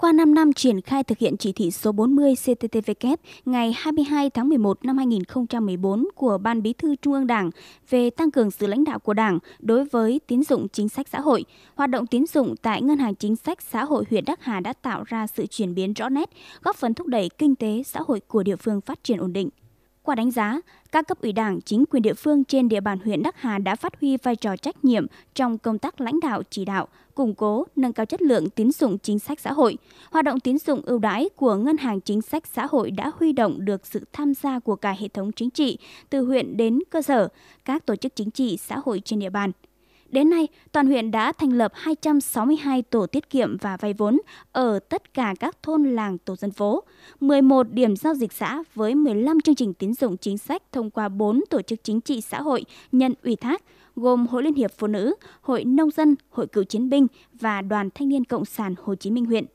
Qua 5 năm triển khai thực hiện chỉ thị số 40 CTTVK ngày 22 tháng 11 năm 2014 của Ban Bí thư Trung ương Đảng về tăng cường sự lãnh đạo của Đảng đối với tín dụng chính sách xã hội, hoạt động tín dụng tại Ngân hàng Chính sách Xã hội huyện Đắc Hà đã tạo ra sự chuyển biến rõ nét, góp phần thúc đẩy kinh tế xã hội của địa phương phát triển ổn định. Qua đánh giá, các cấp ủy đảng, chính quyền địa phương trên địa bàn huyện Đắc Hà đã phát huy vai trò trách nhiệm trong công tác lãnh đạo chỉ đạo, củng cố, nâng cao chất lượng tín dụng chính sách xã hội. Hoạt động tín dụng ưu đãi của Ngân hàng Chính sách Xã hội đã huy động được sự tham gia của cả hệ thống chính trị, từ huyện đến cơ sở, các tổ chức chính trị xã hội trên địa bàn. Đến nay, toàn huyện đã thành lập 262 tổ tiết kiệm và vay vốn ở tất cả các thôn làng tổ dân phố, 11 điểm giao dịch xã với 15 chương trình tín dụng chính sách thông qua 4 tổ chức chính trị xã hội nhận ủy thác gồm Hội Liên hiệp Phụ nữ, Hội Nông dân, Hội Cựu chiến binh và Đoàn Thanh niên Cộng sản Hồ Chí Minh huyện –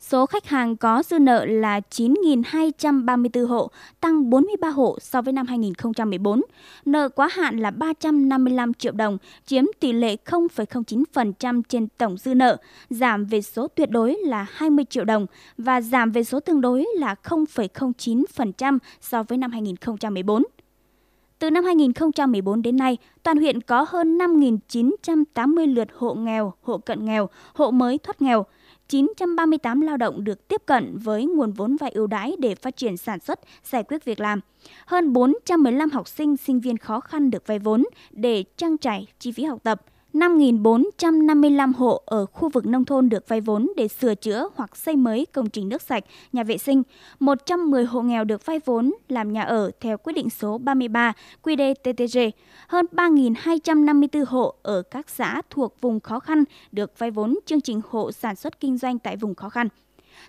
Số khách hàng có dư nợ là 9.234 hộ, tăng 43 hộ so với năm 2014. Nợ quá hạn là 355 triệu đồng, chiếm tỷ lệ 0,09% trên tổng dư nợ, giảm về số tuyệt đối là 20 triệu đồng và giảm về số tương đối là 0,09% so với năm 2014. Từ năm 2014 đến nay, toàn huyện có hơn 5.980 lượt hộ nghèo, hộ cận nghèo, hộ mới thoát nghèo, 938 lao động được tiếp cận với nguồn vốn vay ưu đãi để phát triển sản xuất, giải quyết việc làm. Hơn 415 học sinh, sinh viên khó khăn được vay vốn để trang trải chi phí học tập – 5.455 hộ ở khu vực nông thôn được vay vốn để sửa chữa hoặc xây mới công trình nước sạch, nhà vệ sinh, 110 hộ nghèo được vay vốn làm nhà ở theo quyết định số 33 QĐ-TTG, hơn 3.254 hộ ở các xã thuộc vùng khó khăn được vay vốn chương trình hộ sản xuất kinh doanh tại vùng khó khăn.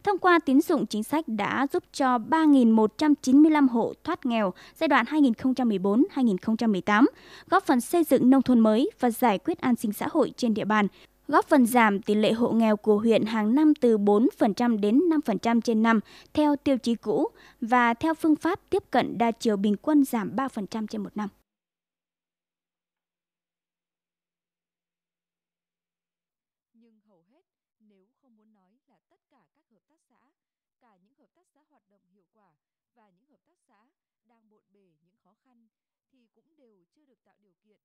Thông qua tín dụng chính sách đã giúp cho 3.195 hộ thoát nghèo giai đoạn 2014-2018, góp phần xây dựng nông thôn mới và giải quyết an sinh xã hội trên địa bàn, góp phần giảm tỷ lệ hộ nghèo của huyện hàng năm từ 4% đến 5% trên năm theo tiêu chí cũ và theo phương pháp tiếp cận đa chiều bình quân giảm 3% trên một năm nếu không muốn nói là tất cả các hợp tác xã, cả những hợp tác xã hoạt động hiệu quả và những hợp tác xã đang bộn bề những khó khăn thì cũng đều chưa được tạo điều kiện